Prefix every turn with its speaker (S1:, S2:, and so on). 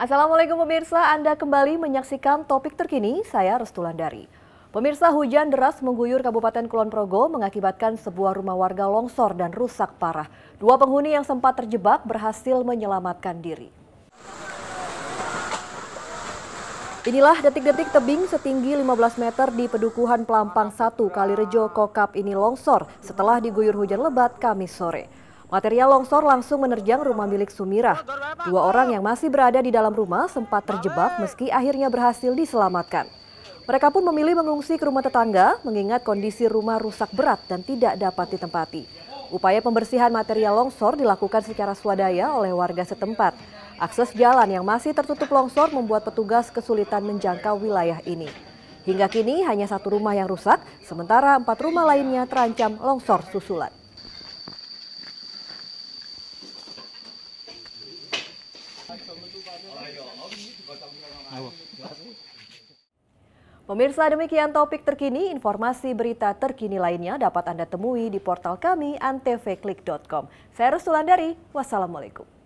S1: Assalamualaikum pemirsa, Anda kembali menyaksikan topik terkini, saya Restu Landari. Pemirsa hujan deras mengguyur Kabupaten Kulon Progo mengakibatkan sebuah rumah warga longsor dan rusak parah. Dua penghuni yang sempat terjebak berhasil menyelamatkan diri. Inilah detik-detik tebing setinggi 15 meter di Pedukuhan Pelampang 1 Kalirejo Kokap ini longsor setelah diguyur hujan lebat Kamis sore. Material longsor langsung menerjang rumah milik Sumirah. Dua orang yang masih berada di dalam rumah sempat terjebak meski akhirnya berhasil diselamatkan. Mereka pun memilih mengungsi ke rumah tetangga mengingat kondisi rumah rusak berat dan tidak dapat ditempati. Upaya pembersihan material longsor dilakukan secara swadaya oleh warga setempat. Akses jalan yang masih tertutup longsor membuat petugas kesulitan menjangkau wilayah ini. Hingga kini hanya satu rumah yang rusak, sementara empat rumah lainnya terancam longsor susulan. Pemirsa demikian topik terkini, informasi berita terkini lainnya dapat Anda temui di portal kami antvklik.com. Saya Rusulandari, wassalamualaikum.